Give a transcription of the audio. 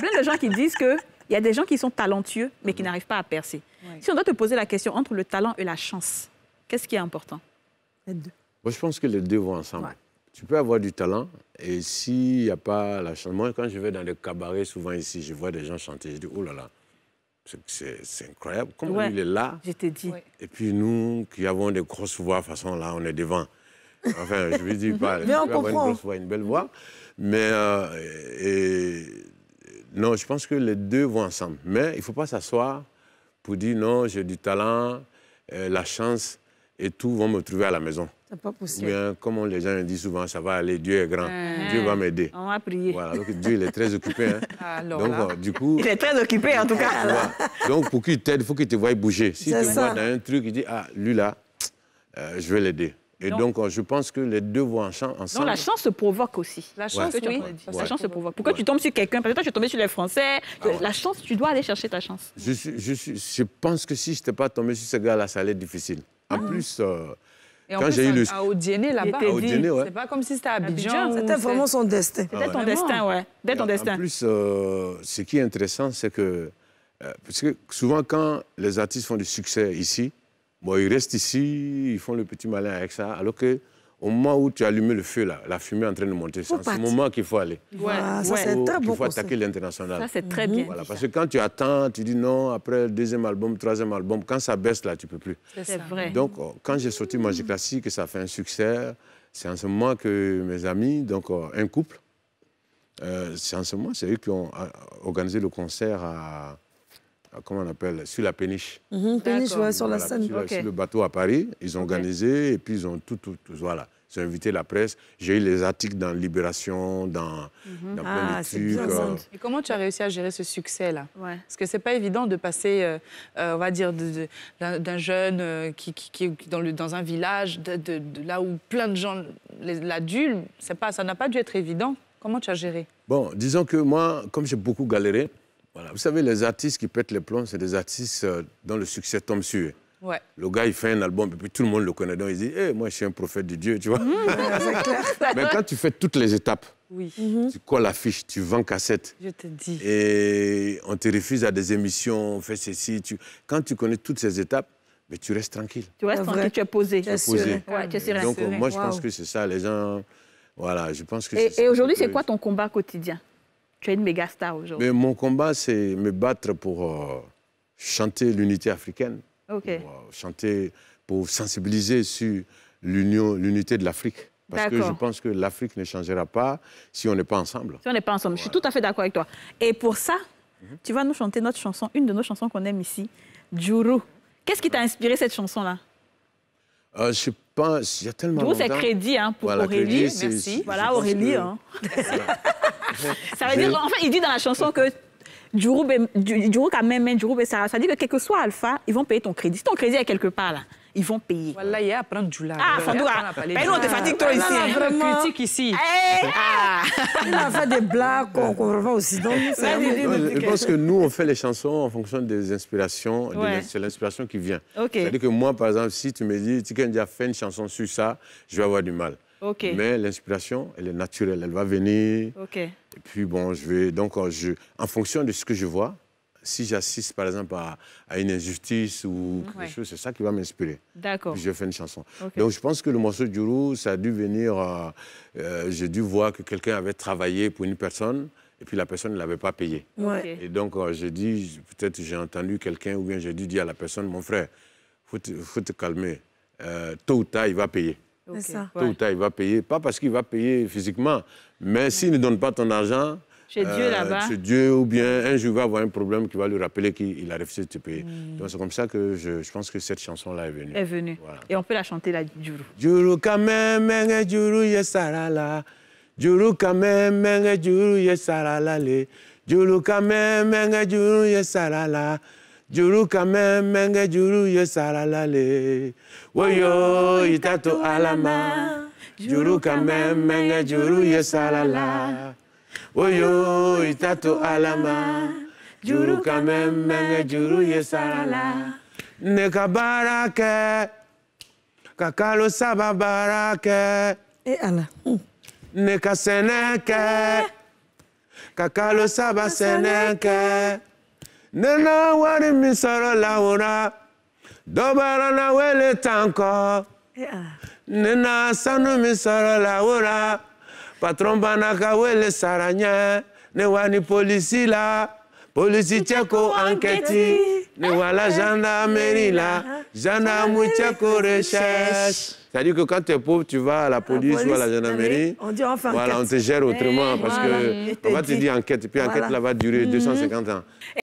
plein de gens qui disent que il y a des gens qui sont talentueux, mais qui n'arrivent pas à percer. Si on doit te poser la question entre le talent et la chance, qu'est-ce qui est important Les deux. Moi, je pense que les deux vont ensemble. Tu peux avoir du talent, et s'il n'y a pas la chance... Moi, quand je vais dans des cabarets, souvent ici, je vois des gens chanter, je dis, oh là là, c'est incroyable, comme il est là. Je t'ai dit. Et puis nous, qui avons des grosses voix, de toute façon, là, on est devant. Enfin, je ne dis pas, mais on comprend. une grosse voix, une belle voix. Mais euh, non, je pense que les deux vont ensemble. Mais il ne faut pas s'asseoir pour dire non, j'ai du talent, euh, la chance et tout vont me trouver à la maison. C'est pas possible. Bien, comme les gens disent souvent, ça va aller, Dieu est grand, hein. Dieu va m'aider. On va prier. Voilà, donc Dieu, il est très occupé. Hein. Alors ah, donc, euh, du coup... Il est très occupé, en tout cas. Donc, pour qu'il t'aide, il faut qu'il te voie bouger. Si tu vois dans un truc, il dit, ah, lui là, euh, je vais l'aider. Et donc, je pense que les deux vont en ensemble. Non, la chance se provoque aussi. La chance, oui. La chance se provoque. Pourquoi tu tombes sur quelqu'un Parce que toi, tu es tombé sur les Français. Ah la chance, tu dois aller chercher ta chance. Je, je, je pense que si je n'étais pas tombé sur ce gars-là, ça allait être difficile. En ah. plus... Euh, quand j'ai eu hein, le... à Odiené là-bas. Ouais. C'est pas comme si c'était à Abidjan. C'était vraiment son destin. C'était ton destin, ouais. C'était ton destin. En plus, euh, ce qui est intéressant, c'est que, euh, parce que souvent, quand les artistes font du succès ici, Bon, ils restent ici, ils font le petit malin avec ça, alors que au moment où tu allumes allumé le feu, la fumée est en train de monter. C'est ce moment qu'il faut aller. Ouais. c'est Il faut attaquer l'international. Ça, c'est très bien. parce que quand tu attends, tu dis non, après le deuxième album, troisième album, quand ça baisse, là, tu ne peux plus. C'est vrai. Donc, oh, quand j'ai sorti Magie Classique, ça a fait un succès. C'est en ce moment que mes amis, donc oh, un couple, euh, c'est en ce moment, c'est eux qui ont euh, organisé le concert à, ah, comment on appelle, sur la péniche. Mhm, sur la scène. Sur, le bateau à Paris, ils ont organisé et puis ils ont tout, tout, tout voilà. ont invité la presse. J'ai eu les articles dans Libération, dans, mhm. dans ah, euh. Et comment tu as réussi à gérer ce succès-là Parce que c'est pas évident de passer, euh, euh, on va dire, d'un jeune qui, est dans, le, dans un village, de, là où plein de gens l'adulent. Ça n'a pas dû être évident. Comment tu as géré Bon, disons que moi, comme j'ai beaucoup galéré, voilà. Vous savez, les artistes qui pètent les plombs, c'est des artistes euh, dont le succès tombe sur. Ouais. Le gars, il fait un album et puis tout le monde le connaît. Donc il dit eh, Moi, je suis un prophète de Dieu, tu vois. Mmh. Mais quand tu fais toutes les étapes, oui. Mmh. tu colles l'affiche, tu vends cassette. Je te dis. Et on te refuse à des émissions, on fait ceci. Tu... Quand tu connais toutes ces étapes, mais tu restes tranquille. Tu restes tranquille, tu es posé. Tu es posé. Ouais, tu es Donc, moi, je pense que c'est ça, les gens. Voilà, je pense que Et, et aujourd'hui, c'est quoi ton combat quotidien tu es une méga star aujourd'hui. Mon combat, c'est me battre pour euh, chanter l'unité africaine. Pour, euh, chanter, pour sensibiliser sur l'unité de l'Afrique. Parce que je pense que l'Afrique ne changera pas si on n'est pas ensemble. Si on n'est pas ensemble. Je suis tout à fait d'accord avec toi. Et pour ça, mhm. tu vas nous chanter notre chanson, une de nos chansons qu'on aime ici, Djuru. Qu'est-ce qui t'a inspiré cette chanson-là euh, je pense, il y a tellement de Djuru, c'est crédit hein, pour Aurélie. Merci. Voilà, Aurélie. Hein. ça veut dire, en fait il dit dans la chanson que main et Sarah. Ça veut dire que quel que soit Alpha, ils vont payer ton crédit. Si ton crédit est quelque part, là, ils vont payer. Voilà, il y a à prendre du lard Ah, Fandoura. nous, on te fatigue trop ici. Il y a critique ici. Eh, ah. Il a fait des blagues qu'on va aussi. Donc, je pense que nous, on fait les chansons en fonction des inspirations. C'est l'inspiration qui vient. C'est-à-dire que moi, par exemple, si tu me dis, tu Tikendia fait une chanson sur ça, je vais avoir du mal. Mais l'inspiration, elle est naturelle, elle va venir. ok et puis, bon, je vais, donc, euh, en fonction de ce que je vois, si j'assiste par exemple à, une injustice ou quelque chose, c'est ça qui va m'inspirer. D'accord. Je fais une chanson. Donc je pense que le morceau du jour, ça a dû venir, euh, euh, j'ai dû voir que quelqu'un avait travaillé pour une personne et puis la personne ne l'avait pas payé. Et donc j'ai dit, peut-être j'ai entendu quelqu'un ou bien j'ai dû dire à la personne, mon frère, faut faut te calmer, tôt ou tard il va payer. Okay. Ça. Tôt ou tard, il va payer. Pas parce qu'il va payer physiquement, mais mm. s'il ne donne pas ton argent... Chez Dieu euh, là-bas. Dieu, ou bien un jour, il va avoir un problème qui va lui rappeler qu'il a refusé de te payer. Mm. Donc, c'est comme ça que je, pense que cette chanson-là est venue. Et on peut la chanter, là, Djuru. Djuru kamemenge Djuru yesarala. Djuru kamemenge Djuru yesarala le. Djuru kamemenge Djuru yesarala. juru kame menge juru ye saralale woyo itato alama juru kame menge juru ye sarala woyo itato alama juru kame menge juru ye sarala ne ka baara kɛ ka kalo saba baara e eh, ala ne ka sɛnɛ kɛ saba sɛnɛ kɛ nena wari min la wora. dobara na wele tanko. nena sanu min la wora. patron banaka ka wele ne wani ni polisi la polisi cɛ ko ne wala eh, eh, la gendarmerie la gendarme cɛ recherche C'est-à-dire que quand tu es pauvre, tu vas à la police, ou à la gendarmerie. Ah on dit enfin Voilà, on te gère eh, autrement parce que on va te dire enquête. Puis enquête là va durer 250 mm-hmm. ans.